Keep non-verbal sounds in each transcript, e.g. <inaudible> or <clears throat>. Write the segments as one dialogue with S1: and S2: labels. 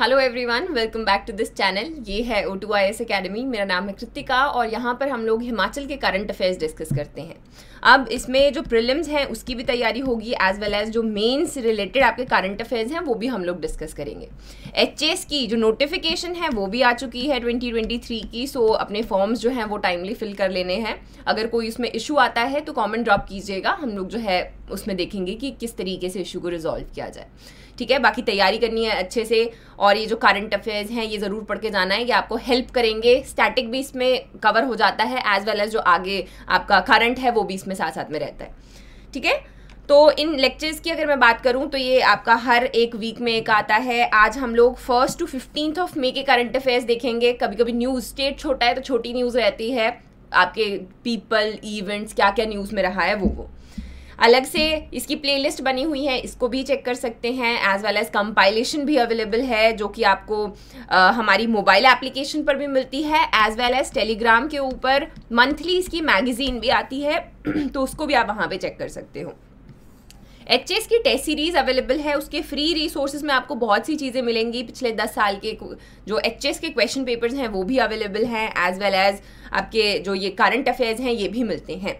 S1: Hello everyone welcome back to this channel ये है O two I S academy मेरा नाम है कृतिका और यहाँ पर हम लोग हिमाचल के करंट अफेयर्स डिस्कस करते हैं अब इसमें जो प्रिलिम्स हैं उसकी भी तैयारी होगी एज वेल एज जो मेंस रिलेटेड आपके करंट अफेयर्स हैं वो भी हम लोग डिस्कस करेंगे एच की जो नोटिफिकेशन है वो भी आ चुकी है ट्वेंटी की सो अपने फॉर्म्स जो हैं वो टाइमली फिल कर लेने हैं अगर कोई उसमें इशू आता है तो कॉमेंट ड्रॉप कीजिएगा हम लोग जो है उसमें देखेंगे कि किस तरीके से इशू को रिजॉल्व किया जाए ठीक है बाकी तैयारी करनी है अच्छे से और ये जो करंट अफेयर्स हैं ये ज़रूर पढ़ के जाना है ये आपको हेल्प करेंगे स्टैटिक भी इसमें कवर हो जाता है एज वेल एज जो आगे आपका करंट है वो भी इसमें साथ साथ में रहता है ठीक है तो इन लेक्चर्स की अगर मैं बात करूं तो ये आपका हर एक वीक में एक आता है आज हम लोग first to fifteenth of May के करंट अफेयर्स देखेंगे कभी कभी न्यूज़ स्टेट छोटा है तो छोटी न्यूज़ रहती है आपके पीपल इवेंट्स क्या क्या न्यूज़ में रहा है वो वो अलग से इसकी प्लेलिस्ट बनी हुई है इसको भी चेक कर सकते हैं एज वेल एज़ कंपाइलेशन भी अवेलेबल है जो कि आपको आ, हमारी मोबाइल एप्लीकेशन पर भी मिलती है एज वेल एज़ टेलीग्राम के ऊपर मंथली इसकी मैगजीन भी आती है <clears throat> तो उसको भी आप वहाँ पर चेक कर सकते हो एच एस की टेस्ट सीरीज़ अवेलेबल है उसके फ्री रिसोर्सेज में आपको बहुत सी चीज़ें मिलेंगी पिछले दस साल के जो एच एस के क्वेश्चन पेपर्स हैं वो भी अवेलेबल हैं एज वेल एज़ आपके जो ये करंट अफेयर्स हैं ये भी मिलते हैं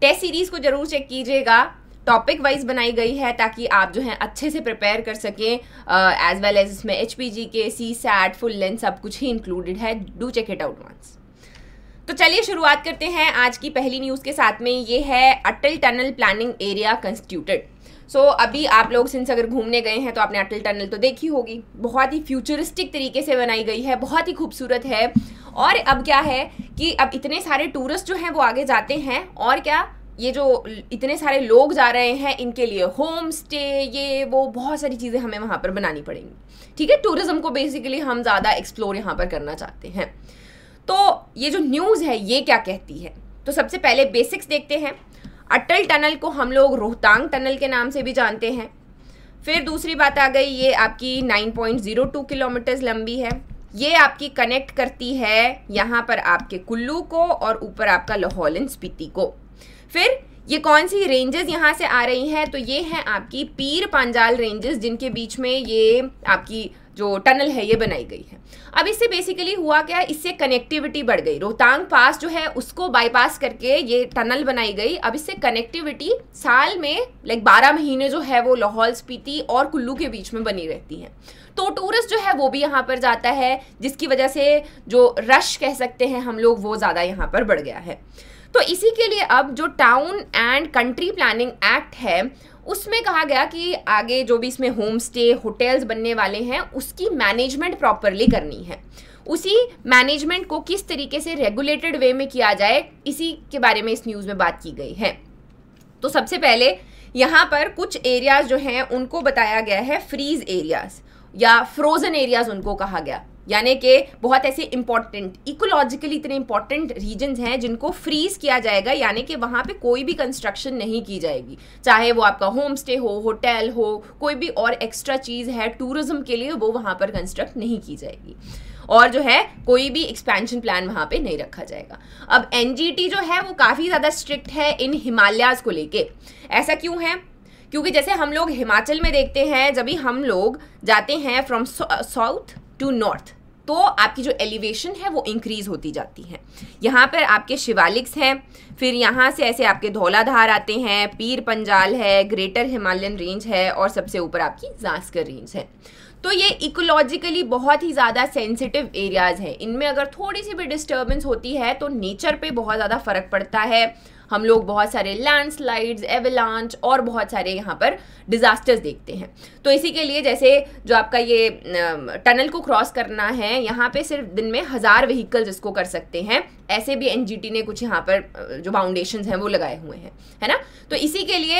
S1: टेस्ट सीरीज़ को ज़रूर चेक कीजिएगा टॉपिक वाइज बनाई गई है ताकि आप जो है अच्छे से प्रिपेयर कर सकें एज वेल एज इसमें एच के सी सैट फुल लेंथ सब कुछ ही इंक्लूडेड है do check it out once तो चलिए शुरुआत करते हैं आज की पहली न्यूज़ के साथ में ये है Atal tunnel planning area constituted so so, अभी आप लोग सिंस अगर घूमने गए हैं तो आपने अटल टनल तो देखी होगी बहुत ही फ्यूचरिस्टिक तरीके से बनाई गई है बहुत ही खूबसूरत है और अब क्या है कि अब इतने सारे टूरिस्ट जो हैं वो आगे जाते हैं और क्या ये जो इतने सारे लोग जा रहे हैं इनके लिए होम स्टे ये वो बहुत सारी चीज़ें हमें वहाँ पर बनानी पड़ेंगी ठीक है टूरिज़्म को बेसिकली हम ज़्यादा एक्सप्लोर यहाँ पर करना चाहते हैं तो ये जो न्यूज़ है ये क्या कहती है तो सबसे पहले बेसिक्स देखते हैं अटल टनल को हम लोग रोहतांग टनल के नाम से भी जानते हैं फिर दूसरी बात आ गई ये आपकी 9.02 किलोमीटर्स लंबी है ये आपकी कनेक्ट करती है यहाँ पर आपके कुल्लू को और ऊपर आपका लाहौल स्पीति को फिर ये कौन सी रेंजेस यहाँ से आ रही हैं तो ये हैं आपकी पीर पांजाल रेंजेस जिनके बीच में ये आपकी जो टनल है ये बनाई गई है अब इससे बेसिकली हुआ क्या है इससे कनेक्टिविटी बढ़ गई रोहतांग पास जो है उसको बाईपास करके ये टनल बनाई गई अब इससे कनेक्टिविटी साल में लाइक बारह महीने जो है वो लाहौल स्पीति और कुल्लू के बीच में बनी रहती हैं तो टूरिस्ट जो है वो भी यहाँ पर जाता है जिसकी वजह से जो रश कह सकते हैं हम लोग वो ज़्यादा यहाँ पर बढ़ गया है तो इसी के लिए अब जो town and country planning act है उसमें कहा गया कि आगे जो भी इसमें होम स्टे होटल्स बनने वाले हैं उसकी मैनेजमेंट प्रॉपरली करनी है उसी मैनेजमेंट को किस तरीके से रेगुलेटेड वे में किया जाए इसी के बारे में इस न्यूज़ में बात की गई है तो सबसे पहले यहाँ पर कुछ एरियाज़ जो हैं उनको बताया गया है फ्रीज एरियाज़ या फ्रोज़न एरियाज़ उनको कहा गया यानी कि बहुत ऐसे इंपॉर्टेंट इकोलॉजिकली इतने इंपॉर्टेंट रीजन हैं जिनको फ्रीज किया जाएगा यानी कि वहाँ पे कोई भी कंस्ट्रक्शन नहीं की जाएगी चाहे वो आपका होम स्टे हो होटल हो कोई भी और एक्स्ट्रा चीज़ है टूरिज्म के लिए वो वहाँ पर कंस्ट्रक्ट नहीं की जाएगी और जो है कोई भी एक्सपेंशन प्लान वहाँ पे नहीं रखा जाएगा अब एन जो है वो काफ़ी ज़्यादा स्ट्रिक्ट है इन हिमालयाज़ को लेके ऐसा क्यों है क्योंकि जैसे हम लोग हिमाचल में देखते हैं जब भी हम लोग जाते हैं फ्रॉम साउथ टू नॉर्थ तो आपकी जो एलिवेशन है वो इंक्रीज होती जाती है यहाँ पर आपके शिवालिक्स हैं फिर यहाँ से ऐसे आपके धौलाधार आते हैं पीर पंजाल है ग्रेटर हिमालयन रेंज है और सबसे ऊपर आपकी जास्कर रेंज है तो ये इकोलॉजिकली बहुत ही ज़्यादा सेंसिटिव एरियाज़ हैं इनमें अगर थोड़ी सी भी डिस्टर्बेंस होती है तो नेचर पे बहुत ज़्यादा फ़र्क पड़ता है हम लोग बहुत सारे लैंडस्लाइड्स एवलांच और बहुत सारे यहाँ पर डिज़ास्टर्स देखते हैं तो इसी के लिए जैसे जो आपका ये टनल को क्रॉस करना है यहाँ पे सिर्फ दिन में हज़ार व्हीकल्स इसको कर सकते हैं ऐसे भी एन ने कुछ यहाँ पर जो फाउंडेशन हैं वो लगाए हुए हैं है ना तो इसी के लिए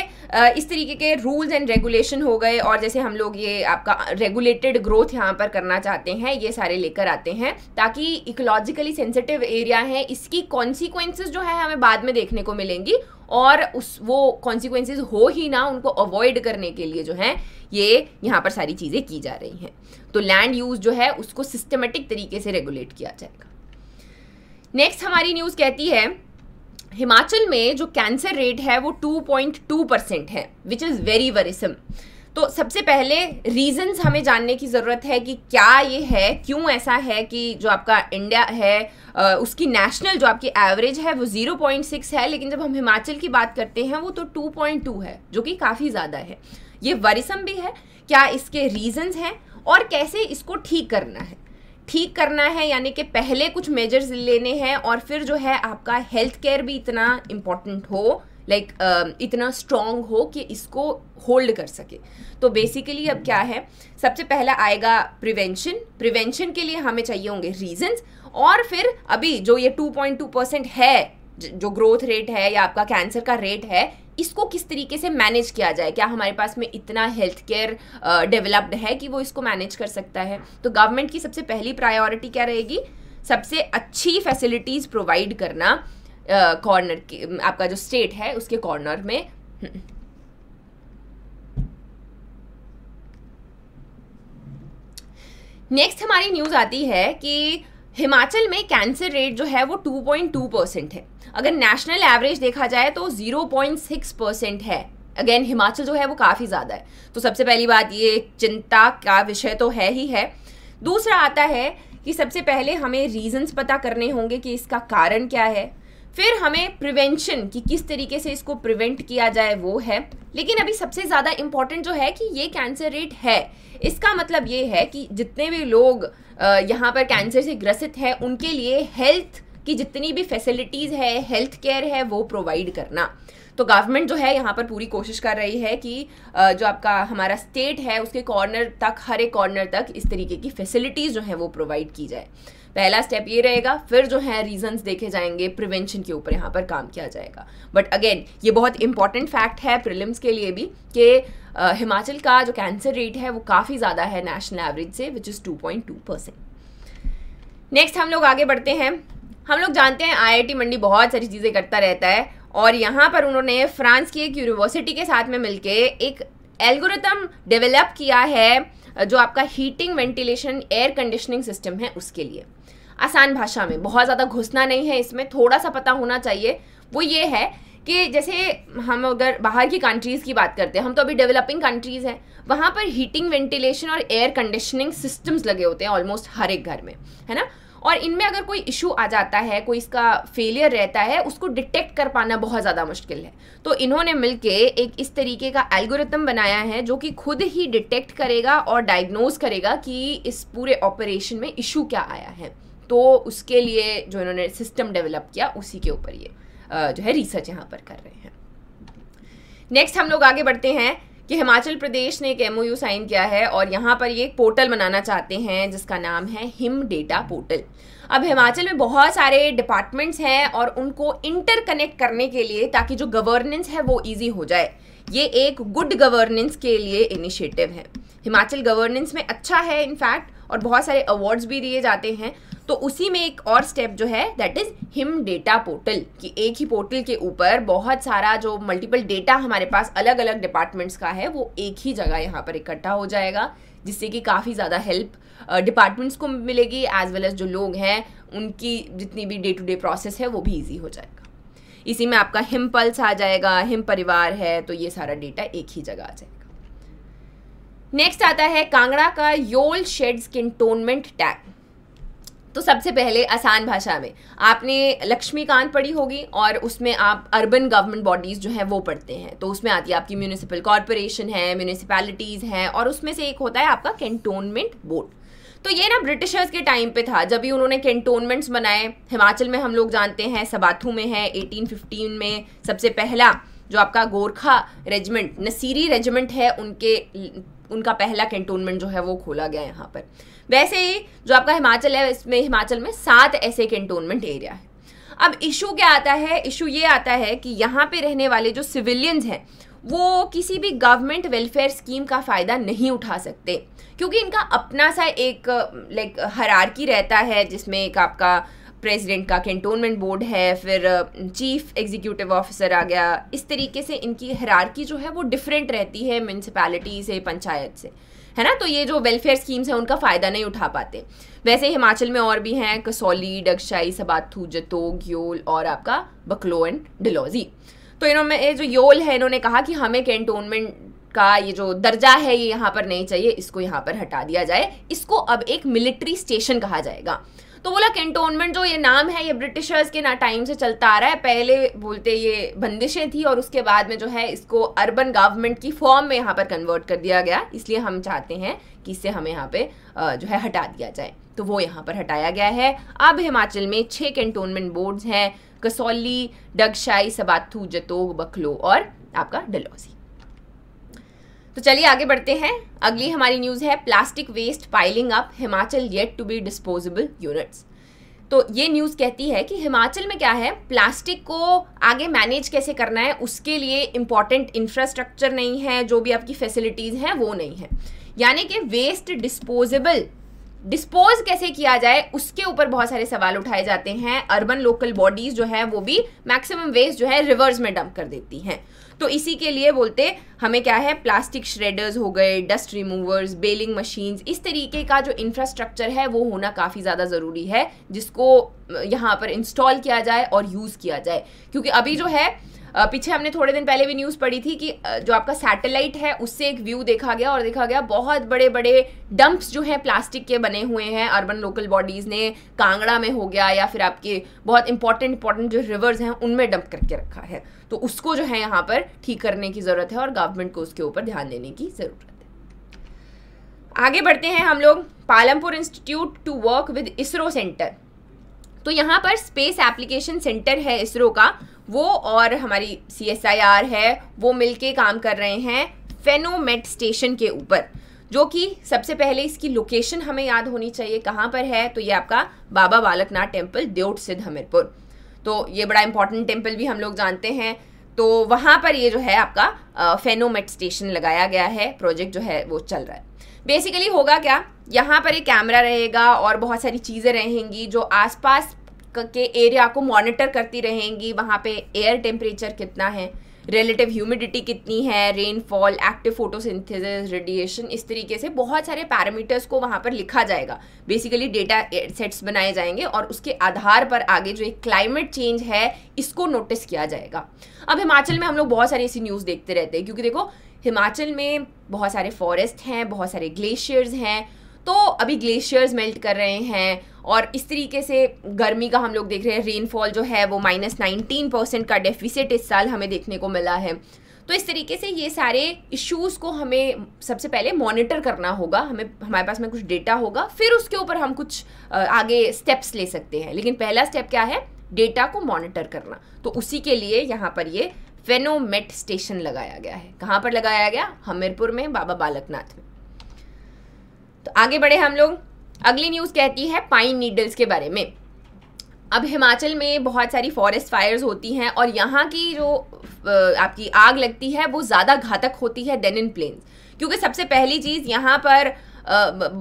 S1: इस तरीके के रूल्स एंड रेगुलेशन हो गए और जैसे हम लोग ये आपका रेगुलेटेड ग्रोथ यहाँ पर करना चाहते हैं ये सारे लेकर आते हैं ताकि इकोलॉजिकली सेंसिटिव एरिया है इसकी कॉन्सिक्वेंसेज जो है हमें बाद में देखने को मिलेंगी और उस वो कॉन्सिक्वेंसेज हो ही ना उनको अवॉइड करने के लिए जो है ये यहाँ पर सारी चीज़ें की जा रही हैं तो लैंड यूज़ जो है उसको सिस्टमेटिक तरीके से रेगुलेट किया जाएगा नेक्स्ट हमारी न्यूज़ कहती है हिमाचल में जो कैंसर रेट है वो 2.2 परसेंट है विच इज़ वेरी वरिसम तो सबसे पहले रीजंस हमें जानने की ज़रूरत है कि क्या ये है क्यों ऐसा है कि जो आपका इंडिया है उसकी नेशनल जो आपकी एवरेज है वो जीरो पॉइंट सिक्स है लेकिन जब हम हिमाचल की बात करते हैं वो तो टू पॉइंट टू है जो कि काफ़ी ज़्यादा है ये वरिसम भी है क्या इसके रीजंस हैं और कैसे इसको ठीक करना है ठीक करना है यानी कि पहले कुछ मेजर्स लेने हैं और फिर जो है आपका हेल्थ केयर भी इतना इम्पोर्टेंट हो लाइक like, uh, इतना स्ट्रॉन्ग हो कि इसको होल्ड कर सके तो बेसिकली अब क्या है सबसे पहला आएगा प्रिवेंशन प्रिवेंशन के लिए हमें चाहिए होंगे रीजंस और फिर अभी जो ये 2.2 परसेंट है जो ग्रोथ रेट है या आपका कैंसर का रेट है इसको किस तरीके से मैनेज किया जाए क्या हमारे पास में इतना हेल्थ केयर डेवलप्ड है कि वो इसको मैनेज कर सकता है तो गवर्नमेंट की सबसे पहली प्रायोरिटी क्या रहेगी सबसे अच्छी फैसिलिटीज़ प्रोवाइड करना कॉर्नर की आपका जो स्टेट है उसके कॉर्नर में नेक्स्ट हम्म। हमारी न्यूज़ आती है कि हिमाचल में कैंसर रेट जो है वो 2.2 परसेंट है अगर नेशनल एवरेज देखा जाए तो 0.6 परसेंट है अगेन हिमाचल जो है वो काफ़ी ज़्यादा है तो सबसे पहली बात ये चिंता का विषय तो है ही है दूसरा आता है कि सबसे पहले हमें रीजंस पता करने होंगे कि इसका कारण क्या है फिर हमें प्रिवेंशन कि किस तरीके से इसको प्रिवेंट किया जाए वो है लेकिन अभी सबसे ज़्यादा इम्पॉर्टेंट जो है कि ये कैंसर रेट है इसका मतलब ये है कि जितने भी लोग यहाँ पर कैंसर से ग्रसित हैं उनके लिए हेल्थ की जितनी भी फैसिलिटीज़ है हेल्थ केयर है वो प्रोवाइड करना तो गवर्नमेंट जो है यहाँ पर पूरी कोशिश कर रही है कि जो आपका हमारा स्टेट है उसके कॉर्नर तक हर एक कॉर्नर तक इस तरीके की फैसिलिटीज़ जो है वो प्रोवाइड की जाए पहला स्टेप ये रहेगा फिर जो है रीजंस देखे जाएंगे प्रिवेंशन के ऊपर यहाँ पर काम किया जाएगा बट अगेन ये बहुत इंपॉर्टेंट फैक्ट है प्रिलिम्स के लिए भी कि हिमाचल का जो कैंसर रेट है वो काफ़ी ज़्यादा है नेशनल एवरेज से which is two point two percent next हम लोग आगे बढ़ते हैं हम लोग जानते हैं आई मंडी बहुत सारी चीज़ें करता रहता है और यहाँ पर उन्होंने फ्रांस की एक यूनिवर्सिटी के साथ में मिलके एक एल्गोरिथम डेवलप किया है जो आपका heating ventilation air conditioning system है उसके लिए आसान भाषा में बहुत ज़्यादा घुसना नहीं है इसमें थोड़ा सा पता होना चाहिए वो ये है कि जैसे हम अगर बाहर की कंट्रीज़ की बात करते हैं हम तो अभी डेवलपिंग कंट्रीज़ हैं वहाँ पर हीटिंग वेंटिलेशन और एयर कंडीशनिंग सिस्टम्स लगे होते हैं ऑलमोस्ट हर एक घर में है ना और इनमें अगर कोई इशू आ जाता है कोई इसका फेलियर रहता है उसको डिटेक्ट कर पाना बहुत ज़्यादा मुश्किल है तो इन्होंने मिल एक इस तरीके का एल्गोरिथम बनाया है जो कि खुद ही डिटेक्ट करेगा और डायग्नोज करेगा कि इस पूरे ऑपरेशन में इशू क्या आया है तो उसके लिए जो इन्होंने सिस्टम डेवलप किया उसी के ऊपर ये जो है रिसर्च यहाँ पर कर रहे हैं नेक्स्ट हम लोग आगे बढ़ते हैं कि हिमाचल प्रदेश ने एक एम साइन किया है और यहाँ पर ये एक पोर्टल बनाना चाहते हैं जिसका नाम है हिम डेटा पोर्टल अब हिमाचल में बहुत सारे डिपार्टमेंट्स हैं और उनको इंटरकनेक्ट करने के लिए ताकि जो गवर्नेंस है वो ईजी हो जाए ये एक गुड गवर्नेंस के लिए इनिशिएटिव है हिमाचल गवर्नेंस में अच्छा है इनफैक्ट और बहुत सारे अवार्ड्स भी दिए जाते हैं तो उसी में एक और स्टेप जो है that is Him data portal कि एक ही पोर्टल के ऊपर बहुत सारा जो मल्टीपल डेटा हमारे पास अलग अलग डिपार्टमेंट्स का है वो एक ही जगह यहाँ पर इकट्ठा हो जाएगा जिससे कि काफ़ी ज़्यादा हेल्प डिपार्टमेंट्स को मिलेगी एज वेल एज जो लोग हैं उनकी जितनी भी डे टू डे प्रोसेस है वो भी ईजी हो जाएगा इसी में आपका हिम पल्स आ जाएगा हिम परिवार है तो ये सारा डेटा एक ही जगह आ जाएगा नेक्स्ट आता है कांगड़ा का योल शेड्स कंटोनमेंट टैग तो सबसे पहले आसान भाषा में आपने लक्ष्मीकांत पढ़ी होगी और उसमें आप अर्बन गवर्नमेंट बॉडीज़ जो हैं वो पढ़ते हैं तो उसमें आती है आपकी म्यूनिसिपल कॉरपोरेशन है म्यूनिसिपैलिटीज़ हैं और उसमें से एक होता है आपका कैंटोनमेंट बोर्ड तो ये ना ब्रिटिशर्स के टाइम पे था जब भी उन्होंने कैंटोनमेंट्स बनाए हिमाचल में हम लोग जानते हैं सबाथू में है 1815 में सबसे पहला जो आपका गोरखा रेजिमेंट नसीरी रेजिमेंट है उनके उनका पहला कैंटोनमेंट जो है वो खोला गया यहाँ पर वैसे ही जो आपका हिमाचल है इसमें हिमाचल में सात ऐसे कैंटोनमेंट एरिया है अब इशू क्या आता है इशू ये आता है कि यहाँ पे रहने वाले जो सिविलियंस हैं वो किसी भी गवर्नमेंट वेलफेयर स्कीम का फ़ायदा नहीं उठा सकते क्योंकि इनका अपना सा एक लाइक हरारकी रहता है जिसमें एक आपका प्रेसिडेंट का कैंटोनमेंट बोर्ड है फिर चीफ एग्जीक्यूटिव ऑफिसर आ गया इस तरीके से इनकी हरारकी जो है वो डिफरेंट रहती है म्यूनसिपैलिटी से पंचायत से है ना तो ये जो वेलफेयर स्कीम्स हैं उनका फ़ायदा नहीं उठा पाते वैसे हिमाचल में और भी हैं कसौली डगशाई सबाथू जतो ग्योल और आपका बकलो एंड डलोजी तो इन्होंने जो योल है इन्होंने कहा कि हमें कैंटोनमेंट का ये जो दर्जा है ये यहाँ पर नहीं चाहिए इसको यहाँ पर हटा दिया जाए इसको अब एक मिलिट्री स्टेशन कहा जाएगा तो बोला कैंटोनमेंट जो ये नाम है ये ब्रिटिशर्स के ना टाइम से चलता आ रहा है पहले बोलते ये बंदिशें थी और उसके बाद में जो है इसको अर्बन गवर्नमेंट की फॉर्म में यहाँ पर कन्वर्ट कर दिया गया इसलिए हम चाहते हैं कि इससे हमें यहाँ पे जो है हटा दिया जाए तो वो यहाँ पर हटाया गया है अब हिमाचल में छः कैंटोनमेंट बोर्ड्स हैं कसौली डगशाई सबाथू जतोग बखलो और आपका डलौजी तो चलिए आगे बढ़ते हैं अगली हमारी न्यूज़ है plastic waste piling up Himachal yet to be disposable units तो ये न्यूज़ कहती है कि हिमाचल में क्या है प्लास्टिक को आगे मैनेज कैसे करना है उसके लिए इंपॉर्टेंट इंफ्रास्ट्रक्चर नहीं है जो भी आपकी फैसिलिटीज़ हैं वो नहीं है यानी कि वेस्ट डिस्पोजेबल डिस्पोज कैसे किया जाए उसके ऊपर बहुत सारे सवाल उठाए जाते हैं अर्बन लोकल बॉडीज़ जो है वो भी मैक्सिमम वेस्ट जो है रिवर्स में डंप कर देती हैं तो इसी के लिए बोलते हमें क्या है प्लास्टिक श्रेडर्स हो गए डस्ट रिमूवर्स बेलिंग मशीन्स इस तरीके का जो इंफ्रास्ट्रक्चर है वो होना काफ़ी ज़्यादा ज़रूरी है जिसको यहाँ पर इंस्टॉल किया जाए और यूज़ किया जाए क्योंकि अभी जो है पीछे हमने थोड़े दिन पहले भी न्यूज़ पढ़ी थी कि जो आपका सैटेलाइट है उससे एक व्यू देखा गया और देखा गया बहुत बड़े बड़े डंप्स जो हैं प्लास्टिक के बने हुए हैं अर्बन लोकल बॉडीज़ ने कांगड़ा में हो गया या फिर आपके बहुत इंपॉर्टेंट इंपॉर्टेंट जो रिवर्स हैं उनमें डंप करके रखा है तो उसको जो है यहाँ पर ठीक करने की ज़रूरत है और गवर्नमेंट को उसके ऊपर ध्यान देने की ज़रूरत है आगे बढ़ते हैं हम लोग Palampur institute to work with ISRO centre तो यहाँ पर स्पेस एप्लीकेशन सेंटर है इसरो का वो और हमारी सी एस आई आर है वो मिलके काम कर रहे हैं फेनोमेट स्टेशन के ऊपर जो कि सबसे पहले इसकी लोकेशन हमें याद होनी चाहिए कहाँ पर है तो ये आपका बाबा बालकनाथ टेम्पल देउट सिद्ध हमीरपुर तो ये बड़ा इंपॉर्टेंट टेम्पल भी हम लोग जानते हैं तो वहाँ पर ये जो है आपका फेनोमेट स्टेशन लगाया गया है प्रोजेक्ट जो है वो चल रहा है बेसिकली होगा क्या यहाँ पर एक कैमरा रहेगा और बहुत सारी चीज़ें रहेंगी जो आसपास के एरिया को मॉनिटर करती रहेंगी वहाँ पे एयर टेम्परेचर कितना है रिलेटिव ह्यूमिडिटी कितनी है रेनफॉल एक्टिव फोटोसिंथेसिस रेडिएशन इस तरीके से बहुत सारे पैरामीटर्स को वहाँ पर लिखा जाएगा बेसिकली डेटा सेट्स बनाए जाएंगे और उसके आधार पर आगे जो एक क्लाइमेट चेंज है इसको नोटिस किया जाएगा अब हिमाचल में हम लोग बहुत सारी ऐसी न्यूज़ देखते रहते हैं क्योंकि देखो हिमाचल में बहुत सारे फॉरेस्ट हैं बहुत सारे ग्लेशियर्स हैं तो अभी ग्लेशियर्स मेल्ट कर रहे हैं और इस तरीके से गर्मी का हम लोग देख रहे हैं रेनफॉल जो है वो माइनस नाइनटीन परसेंट का डेफिसिट इस साल हमें देखने को मिला है तो इस तरीके से ये सारे इश्यूज़ को हमें सबसे पहले मॉनिटर करना होगा हमें हमारे पास में कुछ डेटा होगा फिर उसके ऊपर हम कुछ आगे स्टेप्स ले सकते हैं लेकिन पहला स्टेप क्या है डेटा को मॉनिटर करना तो उसी के लिए यहाँ पर ये फेनोमेट स्टेशन लगाया गया है कहाँ पर लगाया गया हमीरपुर में बाबा बालकनाथ में तो आगे बढ़े हम लोग अगली न्यूज़ कहती है पाइन नीडल्स के बारे में अब हिमाचल में बहुत सारी फॉरेस्ट फायर्स होती हैं और यहाँ की जो आपकी आग लगती है वो ज़्यादा घातक होती है देन इन प्लेन्स क्योंकि सबसे पहली चीज़ यहाँ पर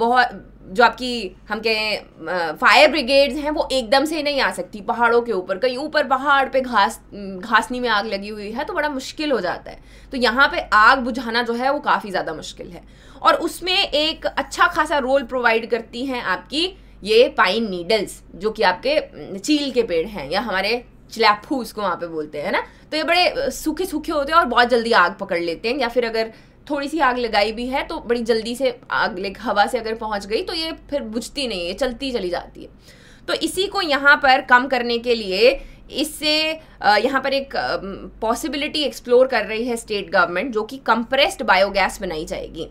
S1: बहुत जो आपकी हम कहें फायर ब्रिगेड्स हैं वो एकदम से नहीं आ सकती पहाड़ों के ऊपर कहीं ऊपर पहाड़ पे घास घासनी में आग लगी हुई है तो बड़ा मुश्किल हो जाता है तो यहाँ पे आग बुझाना जो है वो काफ़ी ज़्यादा मुश्किल है और उसमें एक अच्छा खासा रोल प्रोवाइड करती हैं आपकी ये पाइन नीडल्स जो कि आपके चील के पेड़ हैं या हमारे चिलैपू उसको वहाँ पे बोलते हैं ना तो ये बड़े सूखे सूखे होते हैं और बहुत जल्दी आग पकड़ लेते हैं या फिर अगर थोड़ी सी आग लगाई भी है तो बड़ी जल्दी से आग ले हवा से अगर पहुँच गई तो ये फिर बुझती नहीं है चलती चली जाती है तो इसी को यहाँ पर कम करने के लिए इससे यहाँ पर एक पॉसिबिलिटी एक्सप्लोर कर रही है स्टेट गवर्नमेंट जो कि कंप्रेस्ड बायोगैस बनाई जाएगी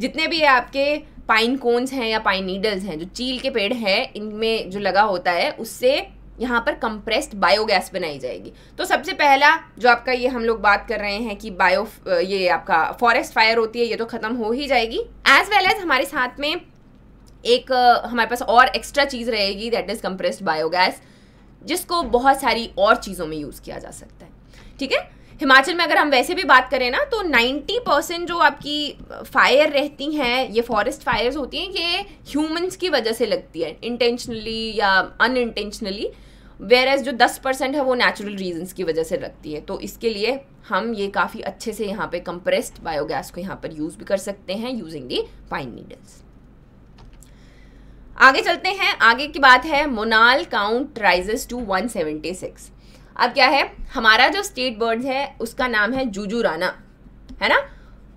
S1: जितने भी आपके पाइन कोन्स हैं या पाइन नीडल्स हैं जो चील के पेड़ हैं इनमें जो लगा होता है उससे यहाँ पर कंप्रेस्ड बायोगैस बनाई जाएगी तो सबसे पहला जो आपका ये हम लोग बात कर रहे हैं कि बायो ये आपका फॉरेस्ट फायर होती है ये तो ख़त्म हो ही जाएगी एज वेल एज हमारे साथ में एक हमारे पास और एक्स्ट्रा चीज़ रहेगी दैट इज़ कंप्रेस्ड बायोगैस जिसको बहुत सारी और चीज़ों में यूज़ किया जा सकता है ठीक है हिमाचल में अगर हम वैसे भी बात करें ना तो 90 परसेंट जो आपकी फायर रहती हैं ये फॉरेस्ट फायर्स होती हैं ये ह्यूमंस की वजह से लगती है इंटेंशनली या अन इंटेंशनली वेयर एज जो 10 परसेंट है वो नेचुरल रीजंस की वजह से लगती है तो इसके लिए हम ये काफ़ी अच्छे से यहाँ पे कंप्रेस्ड बायोगैस को यहाँ पर यूज़ भी कर सकते हैं यूजिंग दी पाइन नीडल्स आगे चलते हैं आगे की बात है मोनाल काउंट राइजेस टू 176 अब क्या है हमारा जो स्टेट बर्ड है उसका नाम है राना है ना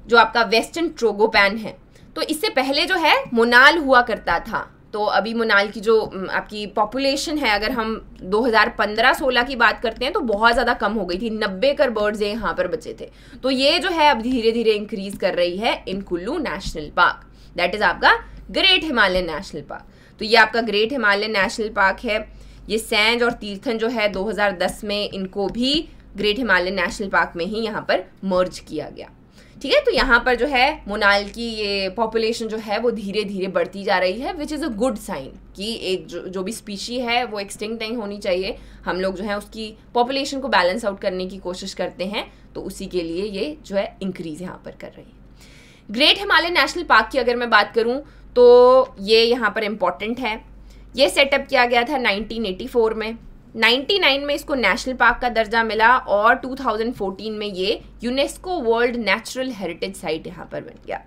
S1: जो आपका वेस्टर्न ट्रोगोपैन है तो इससे पहले जो है मोनाल हुआ करता था तो अभी मोनाल की जो आपकी पॉपुलेशन है अगर हम 2015-16 की बात करते हैं तो बहुत ज़्यादा कम हो गई थी नब्बे कर बर्ड्स यहाँ पर बचे थे तो ये जो है अब धीरे धीरे इंक्रीज कर रही है in Kullu national park that is आपका ग्रेट हिमालयन नेशनल पार्क तो ये आपका ग्रेट हिमालयन नेशनल पार्क है ये सैंज और तीर्थन जो है 2010 में इनको भी ग्रेट हिमालयन नेशनल पार्क में ही यहाँ पर मर्ज किया गया ठीक है तो यहाँ पर जो है मोनाल की ये पॉपुलेशन जो है वो धीरे धीरे बढ़ती जा रही है which is a good sign कि एक जो जो भी स्पीशी है वो एक्सटिंक्ट नहीं होनी चाहिए हम लोग जो है उसकी पॉपुलेशन को बैलेंस आउट करने की कोशिश करते हैं तो उसी के लिए ये जो है इंक्रीज यहाँ पर कर रही है ग्रेट हिमालय नेशनल पार्क की अगर मैं बात करूँ तो ये यहाँ पर इम्पॉर्टेंट है ये सेटअप किया गया था 1984 में 99 में इसको नेशनल पार्क का दर्जा मिला और 2014 में ये UNESCO world natural heritage site यहाँ पर बन गया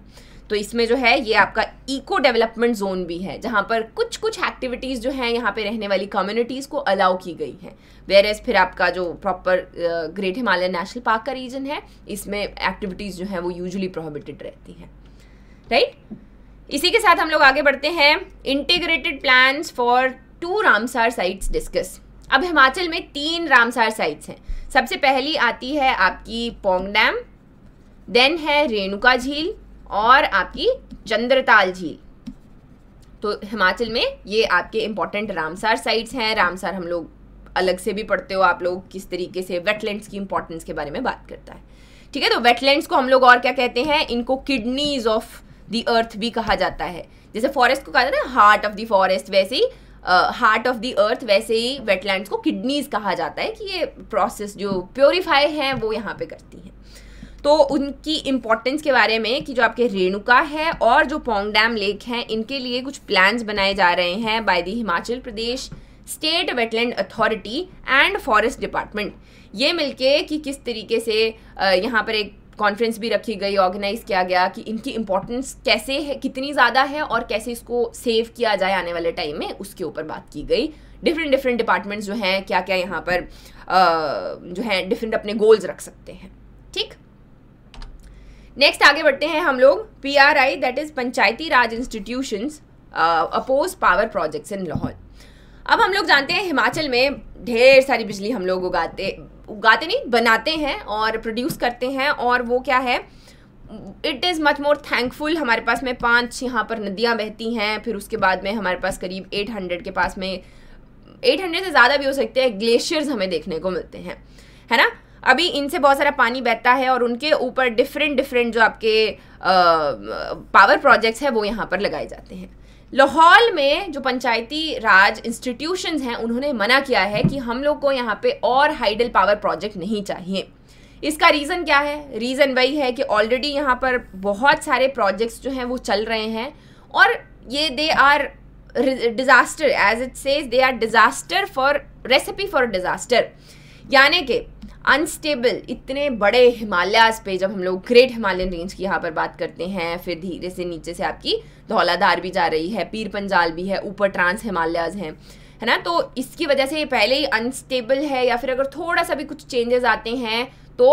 S1: तो इसमें जो है ये आपका इको डेवलपमेंट जोन भी है जहाँ पर कुछ कुछ एक्टिविटीज़ जो हैं यहाँ पे रहने वाली कम्युनिटीज़ को अलाउ की गई हैं वेयर एज फिर आपका जो proper great Himalaya national park का रीजन है इसमें एक्टिविटीज़ जो हैं वो यूजली प्रोहिबिटेड रहती हैं राइट right? इसी के साथ हम लोग आगे बढ़ते हैं integrated plan for to Ramsar sites discuss अब हिमाचल में तीन रामसार साइट्स हैं सबसे पहली आती है आपकी पोंग डैम देन है रेणुका झील और आपकी चंद्रताल झील तो हिमाचल में ये आपके इम्पॉर्टेंट रामसार साइट्स हैं रामसार हम लोग अलग से भी पढ़ते हो आप लोग किस तरीके से वेटलैंड्स की इम्पोर्टेंस के बारे में बात करता है ठीक है तो वेटलैंड्स को हम लोग और क्या कहते हैं इनको किडनीज ऑफ दी अर्थ भी कहा जाता है जैसे फॉरेस्ट को कहा जाता है हार्ट ऑफ द फॉरेस्ट वैसे ही हार्ट ऑफ द अर्थ वैसे ही वेटलैंड्स को किडनीज कहा जाता है कि ये प्रोसेस जो प्योरीफाई हैं वो यहाँ पे करती हैं तो उनकी इम्पोर्टेंस के बारे में कि जो आपके रेणुका है और जो पोंग डैम लेक हैं इनके लिए कुछ प्लान्स बनाए जा रहे हैं by the Himachal Pradesh state wetland authority and forest department ये मिलके कि किस तरीके से यहाँ पर एक कॉन्फ्रेंस भी रखी गई ऑर्गेनाइज किया गया कि इनकी इंपॉर्टेंस कैसे है कितनी ज़्यादा है और कैसे इसको सेव किया जाए आने वाले टाइम में उसके ऊपर बात की गई डिफरेंट डिफरेंट डिपार्टमेंट्स जो हैं क्या क्या यहाँ पर जो है डिफरेंट अपने गोल्स रख सकते हैं ठीक नेक्स्ट आगे बढ़ते हैं हम लोग P R I that is panchayati raj institutions oppose power projects in Lahaul अब हम लोग जानते हैं हिमाचल में ढेर सारी बिजली हम लोग उगाते उगाते नहीं बनाते हैं और प्रोड्यूस करते हैं और वो क्या है it is much more thankful हमारे पास में पाँच यहाँ पर नदियाँ बहती हैं फिर उसके बाद में हमारे पास करीब एट हंड्रेड के पास में एट हंड्रेड से ज़्यादा भी हो सकते हैं ग्लेशियर्स हमें देखने को मिलते हैं है ना अभी इनसे बहुत सारा पानी बहता है और उनके ऊपर डिफरेंट डिफरेंट जो आपके पावर प्रोजेक्ट्स हैं वो यहाँ पर लगाए जाते हैं लाहौल में जो पंचायती राज इंस्टीट्यूशंस हैं उन्होंने मना किया है कि हम लोग को यहाँ पे और हाइडल पावर प्रोजेक्ट नहीं चाहिए इसका रीज़न क्या है रीज़न वही है कि ऑलरेडी यहाँ पर बहुत सारे प्रोजेक्ट्स जो हैं वो चल रहे हैं और ये they are disaster as it says they are disaster for recipe for disaster यानी कि अनस्टेबल इतने बड़े हिमालयाज पे जब हम लोग ग्रेट हिमालयन रेंज की यहाँ पर बात करते हैं फिर धीरे से नीचे से आपकी धौलाधार भी जा रही है पीर पंजाल भी है ऊपर ट्रांस हिमालयाज हैं है ना तो इसकी वजह से ये पहले ही अनस्टेबल है या फिर अगर थोड़ा सा भी कुछ चेंजेस आते हैं तो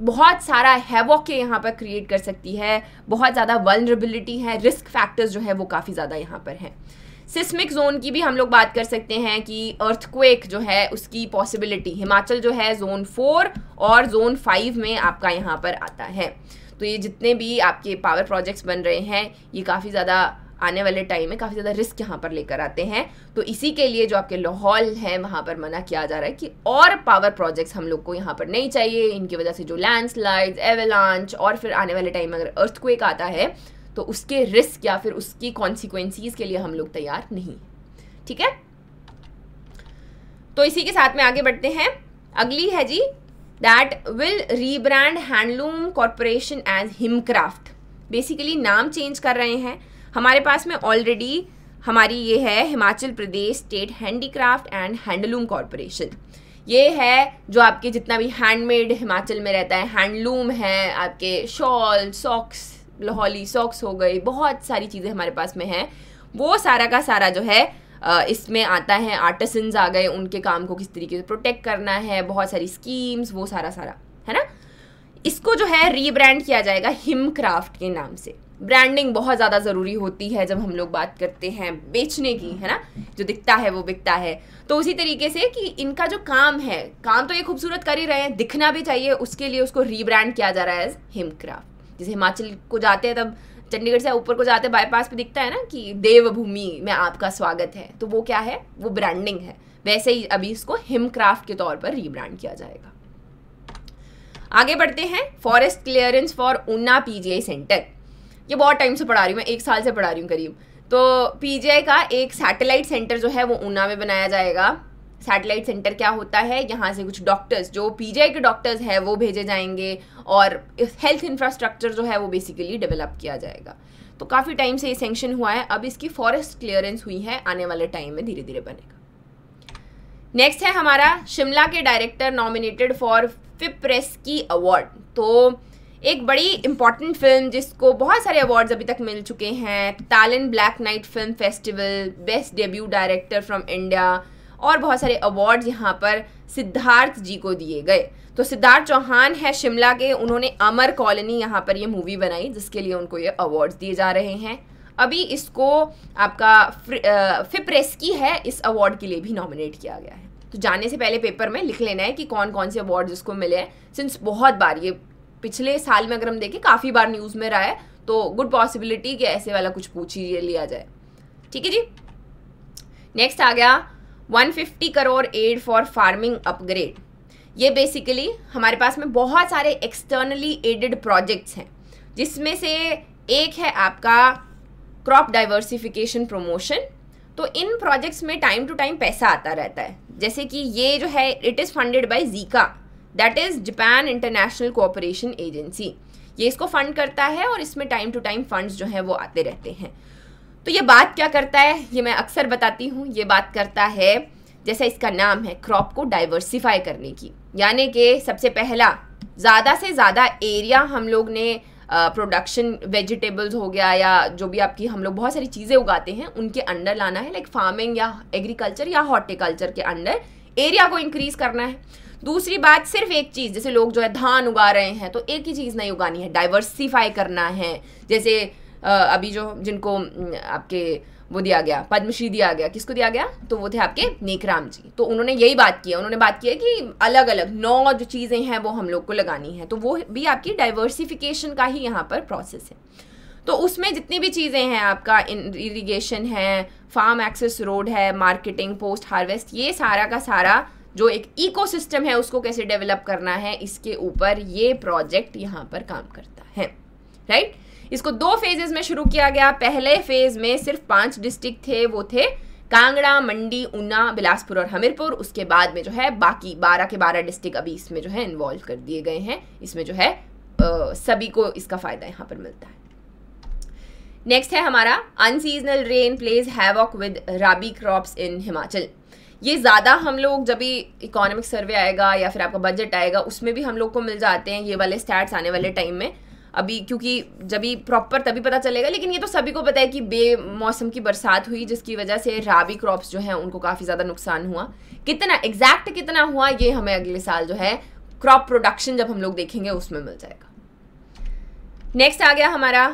S1: बहुत सारा हैवॉक के यहाँ पर क्रिएट कर सकती है बहुत ज़्यादा वनरेबिलिटी है रिस्क फैक्टर्स जो है वो काफ़ी ज़्यादा यहाँ पर हैं सिस्मिक जोन की भी हम लोग बात कर सकते हैं कि अर्थक्वेक जो है उसकी पॉसिबिलिटी हिमाचल जो है जोन फोर और जोन फाइव में आपका यहाँ पर आता है तो ये जितने भी आपके पावर प्रोजेक्ट्स बन रहे हैं ये काफ़ी ज़्यादा आने वाले टाइम में काफ़ी ज़्यादा रिस्क यहाँ पर लेकर आते हैं तो इसी के लिए जो आपके लाहौल है वहाँ पर मना किया जा रहा है कि और पावर प्रोजेक्ट्स हम लोग को यहाँ पर नहीं चाहिए इनकी वजह से जो लैंडस्लाइड्स एवेलांच और फिर आने वाले टाइम में अगर अर्थक्वेक आता है तो उसके रिस्क या फिर उसकी कॉन्सिक्वेंसीज के लिए हम लोग तैयार नहीं ठीक है तो इसी के साथ में आगे बढ़ते हैं अगली है जी that will rebrand handloom corporation as Himcraft basically नाम चेंज कर रहे हैं हमारे पास में ऑलरेडी हमारी ये है Himachal Pradesh state handicraft and handloom corporation ये है जो आपके जितना भी हैंडमेड हिमाचल में रहता है हैंडलूम है आपके शॉल सॉक्स लाहौली सॉक्स हो गए बहुत सारी चीज़ें हमारे पास में हैं वो सारा का सारा जो है इसमें आता है आर्टिसन आ गए उनके काम को किस तरीके से प्रोटेक्ट करना है बहुत सारी स्कीम्स वो सारा सारा है ना इसको जो है रीब्रांड किया जाएगा हिम क्राफ्ट के नाम से ब्रांडिंग बहुत ज़्यादा ज़रूरी होती है जब हम लोग बात करते हैं बेचने की है ना जो दिखता है वो बिकता है तो उसी तरीके से कि इनका जो काम है काम तो ये खूबसूरत कर ही रहे हैं दिखना भी चाहिए उसके लिए उसको रीब्रांड किया जा रहा है हिम क्राफ्ट जैसे हिमाचल को जाते हैं तब चंडीगढ़ से ऊपर को जाते बाईपास पे दिखता है ना कि देवभूमि में आपका स्वागत है तो वो क्या है वो ब्रांडिंग है वैसे ही अभी इसको हिमक्राफ्ट के तौर पर रीब्रांड किया जाएगा आगे बढ़ते हैं forest clearance for Una PGI centre ये बहुत टाइम से पढ़ा रही हूँ मैं एक साल से पढ़ा रही हूँ करीब तो पीजीआई का एक सैटेलाइट सेंटर जो है वो ऊना में बनाया जाएगा सैटेलाइट सेंटर क्या होता है यहाँ से कुछ डॉक्टर्स जो पीजीआई के डॉक्टर्स हैं वो भेजे जाएंगे और हेल्थ इंफ्रास्ट्रक्चर जो है वो बेसिकली डेवलप किया जाएगा तो काफ़ी टाइम से ये सेंक्शन हुआ है अब इसकी फॉरेस्ट क्लियरेंस हुई है आने वाले टाइम में धीरे धीरे बनेगा नेक्स्ट है हमारा शिमला के director nominated for FIPRESCI award तो एक बड़ी इम्पॉर्टेंट फिल्म जिसको बहुत सारे अवार्ड्स अभी तक मिल चुके हैं Tallinn Black Night film festival best debut director from India और बहुत सारे अवार्ड यहाँ पर सिद्धार्थ जी को दिए गए तो सिद्धार्थ चौहान है शिमला के उन्होंने अमर कॉलोनी यहाँ पर ये मूवी बनाई जिसके लिए उनको ये अवार्ड्स दिए जा रहे हैं अभी इसको आपका की है इस अवार्ड के लिए भी नॉमिनेट किया गया है तो जाने से पहले पेपर में लिख लेना है कि कौन कौन से अवार्ड इसको मिले हैं सिंस बहुत बार ये पिछले साल में अगर हम देखें काफ़ी बार न्यूज़ में रहा है तो गुड पॉसिबिलिटी कि ऐसे वाला कुछ पूछ ही लिया जाए ठीक है जी नेक्स्ट आ गया 150 crore aid for farming upgrade ये बेसिकली हमारे पास में बहुत सारे एक्सटर्नली एडेड प्रोजेक्ट्स हैं जिसमें से एक है आपका क्रॉप डाइवर्सिफिकेशन प्रमोशन तो इन प्रोजेक्ट्स में टाइम टू टाइम पैसा आता रहता है जैसे कि ये जो है it is funded by JICA that is Japan International Cooperation Agency ये इसको फंड करता है और इसमें टाइम टू टाइम फंड्स जो है वो आते रहते हैं तो ये बात क्या करता है ये मैं अक्सर बताती हूँ ये बात करता है जैसा इसका नाम है क्रॉप को डाइवर्सिफाई करने की यानी कि सबसे पहला ज़्यादा से ज़्यादा एरिया हम लोग ने प्रोडक्शन वेजिटेबल्स हो गया या जो भी आपकी हम लोग बहुत सारी चीज़ें उगाते हैं उनके अंडर लाना है लाइक फार्मिंग या एग्रीकल्चर या हॉर्टिकल्चर के अंडर एरिया को इंक्रीज़ करना है दूसरी बात सिर्फ एक चीज़ जैसे लोग जो है धान उगा रहे हैं तो एक ही चीज़ नहीं उगानी है डाइवर्सिफाई करना है जैसे अभी जो जिनको आपके वो दिया गया पद्मश्री दिया गया किसको दिया गया तो वो थे आपके नेकराम जी तो उन्होंने यही बात की है उन्होंने बात की है कि अलग अलग नौ जो चीज़ें हैं वो हम लोग को लगानी है तो वो भी आपकी डाइवर्सिफिकेशन का ही यहाँ पर प्रोसेस है तो उसमें जितनी भी चीज़ें हैं आपका इरीगेशन है फार्म एक्सेस रोड है मार्केटिंग पोस्ट हार्वेस्ट ये सारा का सारा जो एक इकोसिस्टम है उसको कैसे डेवलप करना है इसके ऊपर ये प्रोजेक्ट यहाँ पर काम करता है राइट इसको दो फेजेज में शुरू किया गया पहले फेज में सिर्फ पांच डिस्ट्रिक्ट थे वो थे कांगड़ा मंडी ऊना बिलासपुर और हमीरपुर उसके बाद में जो है बाकी बारह के बारह डिस्ट्रिक्ट अभी इसमें जो है इन्वॉल्व कर दिए गए हैं इसमें जो है आ, सभी को इसका फ़ायदा यहाँ पर मिलता है नेक्स्ट है हमारा unseasonal rain plays havoc with rabi crops in Himachal ये ज़्यादा हम लोग जब भी इकोनॉमिक सर्वे आएगा या फिर आपका बजट आएगा उसमें भी हम लोग को मिल जाते हैं ये वाले स्टैट्स आने वाले टाइम में अभी क्योंकि जब भी प्रॉपर तभी पता चलेगा लेकिन ये तो सभी को पता है कि बेमौसम की बरसात हुई जिसकी वजह से राबी क्रॉप्स जो हैं उनको काफ़ी ज़्यादा नुकसान हुआ कितना एग्जैक्ट कितना हुआ ये हमें अगले साल जो है क्रॉप प्रोडक्शन जब हम लोग देखेंगे उसमें मिल जाएगा नेक्स्ट आ गया हमारा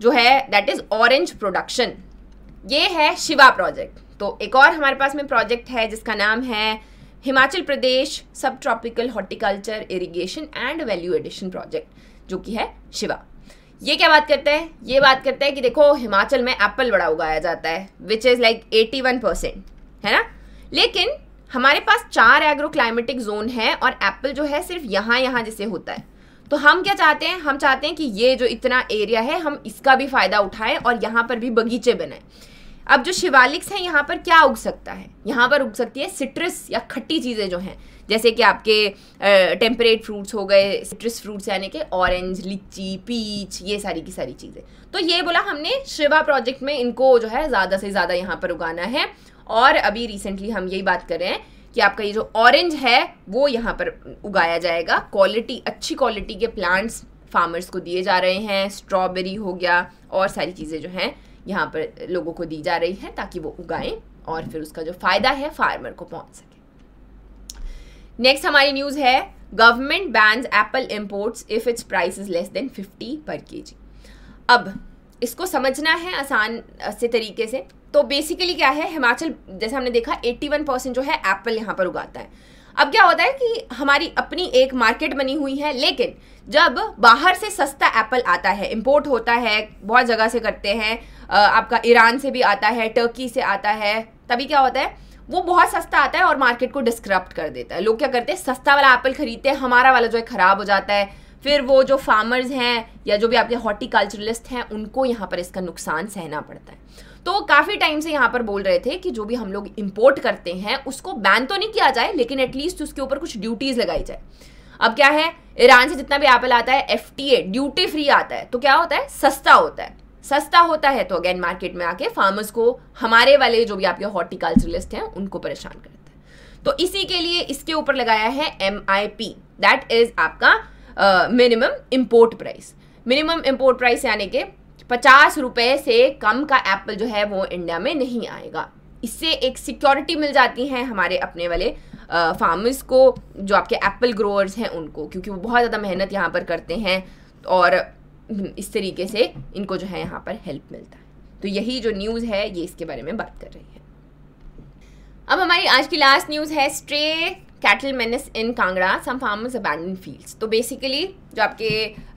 S1: जो है दैट इज़ ऑरेंज प्रोडक्शन ये है शिवा प्रोजेक्ट तो एक और हमारे पास में प्रोजेक्ट है जिसका नाम है Himachal Pradesh subtropical horticulture irrigation and value addition project जो कि है शिवा ये क्या बात करते हैं ये बात करते हैं कि देखो हिमाचल में एप्पल बड़ा उगाया जाता है which is like eighty one percent है ना लेकिन हमारे पास चार एग्रो क्लाइमेटिक जोन है और एप्पल जो है सिर्फ यहाँ यहाँ जैसे होता है तो हम क्या चाहते हैं हम चाहते हैं कि ये जो इतना एरिया है हम इसका भी फ़ायदा उठाएं और यहाँ पर भी बगीचे बनाएं अब जो शिवालिक्स हैं यहाँ पर क्या उग सकता है यहाँ पर उग सकती है सिट्रस या खट्टी चीज़ें जो हैं जैसे कि आपके टेम्परेट फ्रूट्स हो गए सिट्रस फ्रूट्स यानी कि ऑरेंज लीची पीच ये सारी की सारी चीज़ें तो ये बोला हमने शिवा प्रोजेक्ट में इनको जो है ज़्यादा से ज़्यादा यहाँ पर उगाना है और अभी रिसेंटली हम यही बात कर रहे हैं कि आपका ये जो ऑरेंज है वो यहाँ पर उगाया जाएगा क्वालिटी अच्छी क्वालिटी के प्लांट्स फार्मर्स को दिए जा रहे हैं स्ट्रॉबेरी हो गया और सारी चीज़ें जो हैं यहाँ पर लोगों को दी जा रही है ताकि वो उगाएं और फिर उसका जो फ़ायदा है फार्मर को पहुंच सके नेक्स्ट हमारी न्यूज़ है government bans apple imports if its price is less than fifty per के अब इसको समझना है आसान से तरीके से तो बेसिकली क्या है हिमाचल जैसे हमने देखा 81 परसेंट जो है एप्पल यहाँ पर उगाता है अब क्या होता है कि हमारी अपनी एक मार्केट बनी हुई है लेकिन जब बाहर से सस्ता एप्पल आता है इंपोर्ट होता है बहुत जगह से करते हैं आपका ईरान से भी आता है टर्की से आता है तभी क्या होता है वो बहुत सस्ता आता है और मार्केट को डिस्क्रप्ट कर देता है लोग क्या करते हैं सस्ता वाला एप्पल खरीदते हैं हमारा वाला जो है ख़राब हो जाता है फिर वो जो फार्मर्स हैं या जो भी आपके हॉर्टिकल्चरलिस्ट हैं उनको यहाँ पर इसका नुकसान सहना पड़ता है तो काफ़ी टाइम से यहाँ पर बोल रहे थे कि जो भी हम लोग इम्पोर्ट करते हैं उसको बैन तो नहीं किया जाए लेकिन एटलीस्ट उसके ऊपर कुछ ड्यूटीज़ लगाई जाए अब क्या है ईरान से जितना भी एप्पल आता है एफ ड्यूटी फ्री आता है तो क्या होता है सस्ता होता है सस्ता होता है तो अगेन मार्केट में आके फार्मर्स को हमारे वाले जो भी आपके हॉर्टिकल्चरलिस्ट हैं उनको परेशान करते हैं तो इसी के लिए इसके ऊपर लगाया है M I P that is आपका minimum import price minimum import price यानी कि पचास रुपये से कम का एप्पल जो है वो इंडिया में नहीं आएगा इससे एक सिक्योरिटी मिल जाती है हमारे अपने वाले फार्मर्स को जो आपके एप्पल ग्रोअर्स हैं उनको क्योंकि वो बहुत ज़्यादा मेहनत यहाँ पर करते हैं और इस तरीके से इनको जो है यहाँ पर हेल्प मिलता है तो यही जो न्यूज़ है ये इसके बारे में बात कर रही है अब हमारी आज की लास्ट न्यूज़ है stray cattle menace in Kangra some farmers abandon fields तो बेसिकली जो आपके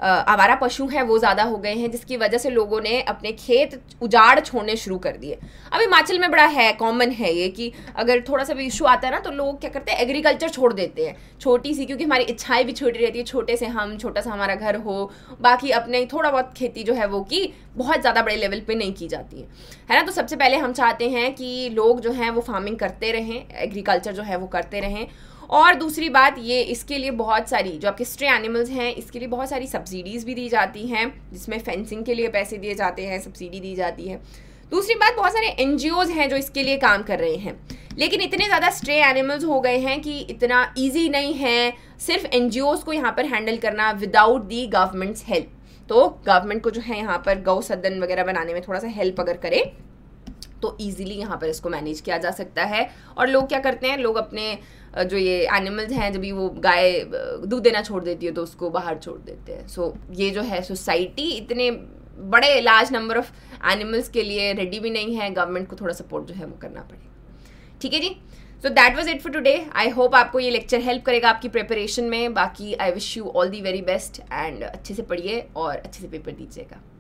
S1: आवारा पशु हैं वो ज़्यादा हो गए हैं जिसकी वजह से लोगों ने अपने खेत उजाड़ छोड़ने शुरू कर दिए अब हिमाचल में बड़ा है कॉमन है ये कि अगर थोड़ा सा भी इशू आता है ना तो लोग क्या करते हैं एग्रीकल्चर छोड़ देते हैं छोटी सी क्योंकि हमारी इच्छाएं भी छोटी रहती है छोटे से हम छोटा सा हमारा घर हो बाकी अपने थोड़ा बहुत खेती जो है वो की बहुत ज़्यादा बड़े लेवल पर नहीं की जाती है है ना तो सबसे पहले हम चाहते हैं कि लोग जो हैं वो फार्मिंग करते रहें एग्रीकल्चर जो है वो करते रहें और दूसरी बात ये इसके लिए बहुत सारी जो आपके स्ट्रे एनिमल्स हैं इसके लिए बहुत सारी सब्सिडीज़ भी दी जाती हैं जिसमें फेंसिंग के लिए पैसे दिए जाते हैं सब्सिडी दी जाती है दूसरी बात बहुत सारे एन हैं जो इसके लिए काम कर रहे हैं लेकिन इतने ज़्यादा स्ट्रे एनिमल्स हो गए हैं कि इतना ईजी नहीं है सिर्फ एन को यहाँ पर हैंडल करना विदाउट दी गवर्नमेंट्स हेल्प तो गवर्नमेंट को जो है यहाँ पर गौ सदन वगैरह बनाने में थोड़ा सा हेल्प अगर करे तो ईजिली यहाँ पर इसको मैनेज किया जा सकता है और लोग क्या करते हैं लोग अपने जो ये एनिमल्स हैं जब भी वो गाय दूध देना छोड़ देती है तो उसको बाहर छोड़ देते हैं सो so, ये जो है सोसाइटी इतने बड़े लार्ज नंबर ऑफ एनिमल्स के लिए रेडी भी नहीं है गवर्नमेंट को थोड़ा सपोर्ट जो है वो करना पड़ेगा ठीक है जी so that was it for today I hope आपको ये लेक्चर हेल्प करेगा आपकी प्रिपरेशन में बाकी I wish you all the very best and अच्छे से पढ़िए और अच्छे से पेपर दीजिएगा